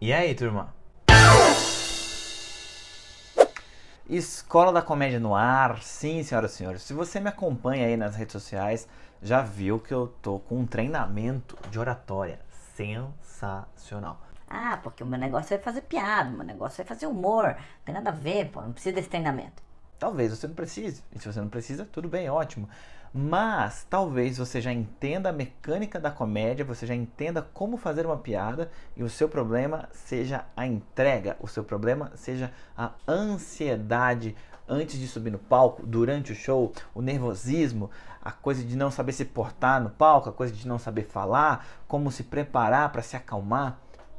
E aí, turma? Escola da Comédia no ar, sim, senhoras e senhores. Se você me acompanha aí nas redes sociais, já viu que eu tô com um treinamento de oratória sensacional. Ah, porque o meu negócio é fazer piada, o meu negócio é fazer humor, não tem nada a ver, pô, não precisa desse treinamento. Talvez você não precise. E se você não precisa, tudo bem, ótimo. Mas talvez você já entenda a mecânica da comédia, você já entenda como fazer uma piada e o seu problema seja a entrega, o seu problema seja a ansiedade antes de subir no palco, durante o show, o nervosismo, a coisa de não saber se portar no palco, a coisa de não saber falar, como se preparar para se acalmar.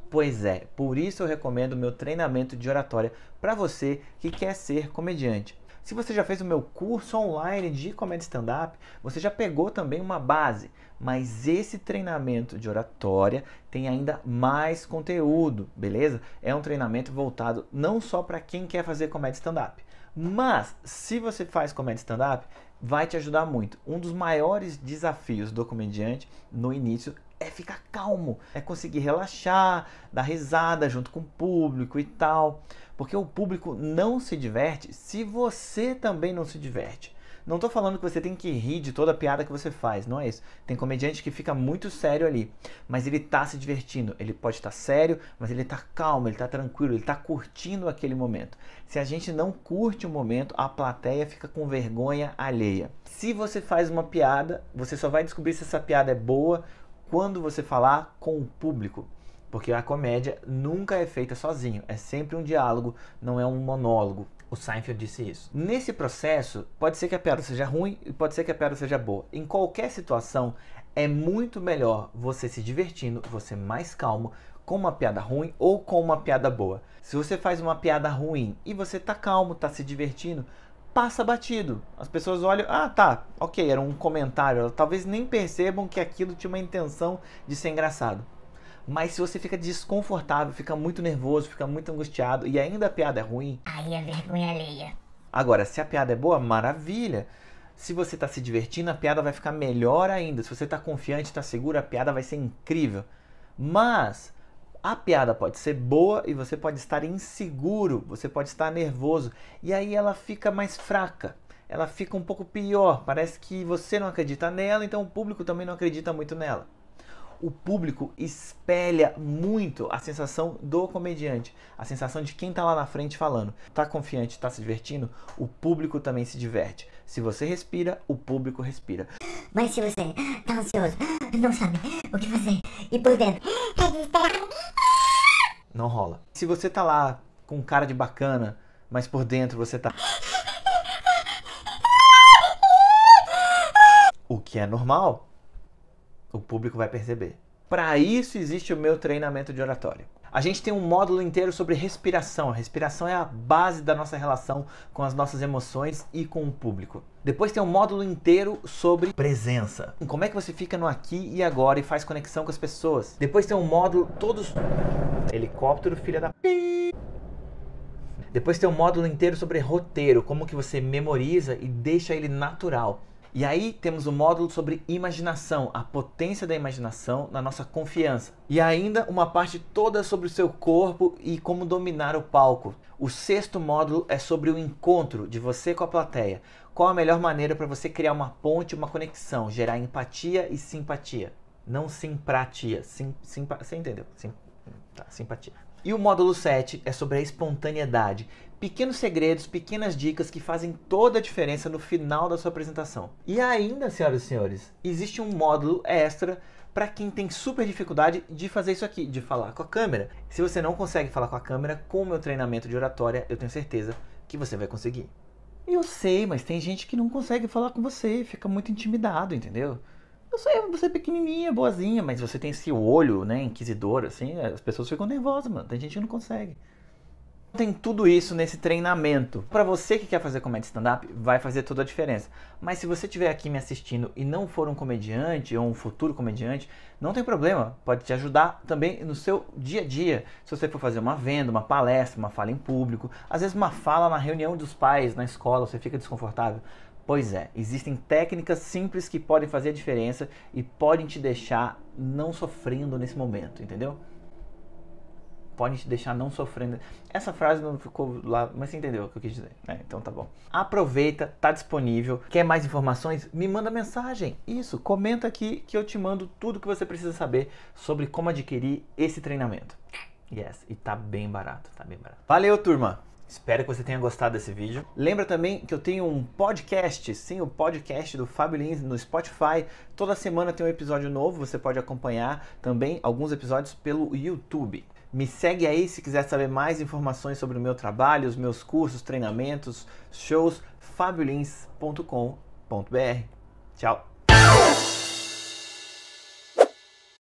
Pois é, por isso eu recomendo o meu treinamento de oratória para você que quer ser comediante. Se você já fez o meu curso online de comédia stand-up, você já pegou também uma base. Mas esse treinamento de oratória tem ainda mais conteúdo, beleza? É um treinamento voltado não só para quem quer fazer comédia stand-up, mas se você faz comédia stand-up, vai te ajudar muito. Um dos maiores desafios do comediante no início é ficar calmo, é conseguir relaxar, dar risada junto com o público e tal. Porque o público não se diverte se você também não se diverte. Não tô falando que você tem que rir de toda piada que você faz, não é isso. Tem comediante que fica muito sério ali, mas ele tá se divertindo. Ele pode estar tá sério, mas ele tá calmo, ele tá tranquilo, ele tá curtindo aquele momento. Se a gente não curte o momento, a plateia fica com vergonha alheia. Se você faz uma piada, você só vai descobrir se essa piada é boa quando você falar com o público. Porque a comédia nunca é feita sozinho, é sempre um diálogo, não é um monólogo. O Seinfeld disse isso. Nesse processo, pode ser que a piada seja ruim e pode ser que a piada seja boa. Em qualquer situação, é muito melhor você se divertindo, você mais calmo, com uma piada ruim ou com uma piada boa. Se você faz uma piada ruim e você tá calmo, tá se divertindo, passa batido. As pessoas olham, ah tá, ok, era um comentário. Talvez nem percebam que aquilo tinha uma intenção de ser engraçado. Mas se você fica desconfortável, fica muito nervoso, fica muito angustiado e ainda a piada é ruim. Aí é vergonha alheia. Agora, se a piada é boa, maravilha. Se você está se divertindo, a piada vai ficar melhor ainda. Se você está confiante, está seguro, a piada vai ser incrível. Mas a piada pode ser boa e você pode estar inseguro, você pode estar nervoso. E aí ela fica mais fraca ela fica um pouco pior. Parece que você não acredita nela, então o público também não acredita muito nela o público espelha muito a sensação do comediante, a sensação de quem está lá na frente falando. Tá confiante, tá se divertindo, o público também se diverte. Se você respira, o público respira. Mas se você tá ansioso, não sabe o que fazer e por dentro tá não rola. Se você tá lá com cara de bacana, mas por dentro você tá o que é normal, o público vai perceber. Para isso existe o meu treinamento de oratório. A gente tem um módulo inteiro sobre respiração. A respiração é a base da nossa relação com as nossas emoções e com o público. Depois tem um módulo inteiro sobre presença. Como é que você fica no aqui e agora e faz conexão com as pessoas. Depois tem um módulo todos helicóptero filha da Depois tem um módulo inteiro sobre roteiro, como que você memoriza e deixa ele natural. E aí temos o um módulo sobre imaginação, a potência da imaginação na nossa confiança. E ainda uma parte toda sobre o seu corpo e como dominar o palco. O sexto módulo é sobre o encontro de você com a plateia. Qual a melhor maneira para você criar uma ponte, uma conexão, gerar empatia e simpatia? Não simpatia, sim, simpa, você entendeu? Sim, tá, simpatia. E o módulo 7 é sobre a espontaneidade. Pequenos segredos, pequenas dicas que fazem toda a diferença no final da sua apresentação. E ainda, senhoras e senhores, existe um módulo extra para quem tem super dificuldade de fazer isso aqui, de falar com a câmera. Se você não consegue falar com a câmera, com o meu treinamento de oratória, eu tenho certeza que você vai conseguir. Eu sei, mas tem gente que não consegue falar com você, fica muito intimidado, entendeu? Eu sei, você é pequenininha, boazinha, mas você tem esse olho, né, inquisidor, assim, as pessoas ficam nervosas, mano. Tem gente que não consegue. Tem tudo isso nesse treinamento. Para você que quer fazer comédia stand-up, vai fazer toda a diferença. Mas se você estiver aqui me assistindo e não for um comediante ou um futuro comediante, não tem problema, pode te ajudar também no seu dia a dia. Se você for fazer uma venda, uma palestra, uma fala em público, às vezes uma fala na reunião dos pais, na escola, você fica desconfortável. Pois é, existem técnicas simples que podem fazer a diferença e podem te deixar não sofrendo nesse momento, entendeu? Podem te deixar não sofrendo. Essa frase não ficou lá, mas você entendeu o que eu quis dizer, né? Então tá bom. Aproveita, tá disponível. Quer mais informações? Me manda mensagem. Isso, comenta aqui que eu te mando tudo que você precisa saber sobre como adquirir esse treinamento. Yes, e tá bem barato, tá bem barato. Valeu, turma! Espero que você tenha gostado desse vídeo. Lembra também que eu tenho um podcast, sim, o podcast do Fábio Lins no Spotify. Toda semana tem um episódio novo, você pode acompanhar também alguns episódios pelo YouTube. Me segue aí se quiser saber mais informações sobre o meu trabalho, os meus cursos, treinamentos, shows, fabiolins.com.br. Tchau!